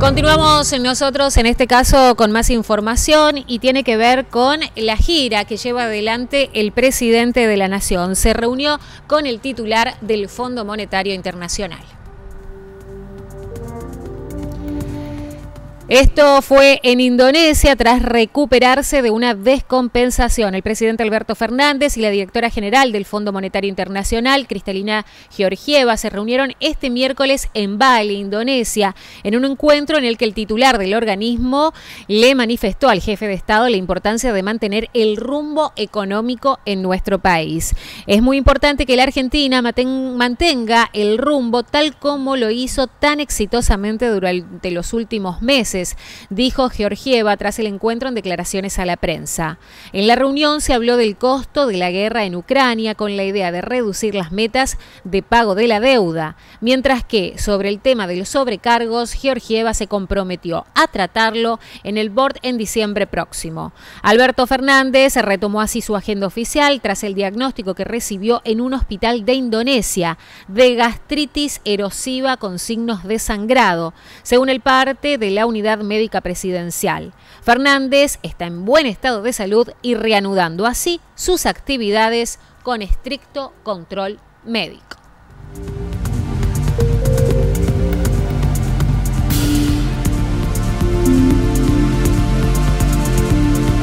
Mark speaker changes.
Speaker 1: Continuamos nosotros en este caso con más información y tiene que ver con la gira que lleva adelante el presidente de la Nación. Se reunió con el titular del Fondo Monetario Internacional. Esto fue en Indonesia tras recuperarse de una descompensación. El presidente Alberto Fernández y la directora general del Fondo Monetario Internacional, Cristalina Georgieva, se reunieron este miércoles en Bali, Indonesia, en un encuentro en el que el titular del organismo le manifestó al jefe de Estado la importancia de mantener el rumbo económico en nuestro país. Es muy importante que la Argentina mantenga el rumbo tal como lo hizo tan exitosamente durante los últimos meses dijo Georgieva tras el encuentro en declaraciones a la prensa. En la reunión se habló del costo de la guerra en Ucrania con la idea de reducir las metas de pago de la deuda, mientras que sobre el tema de los sobrecargos, Georgieva se comprometió a tratarlo en el board en diciembre próximo. Alberto Fernández retomó así su agenda oficial tras el diagnóstico que recibió en un hospital de Indonesia de gastritis erosiva con signos de sangrado. Según el parte de la unidad Médica Presidencial. Fernández está en buen estado de salud y reanudando así sus actividades con estricto control médico.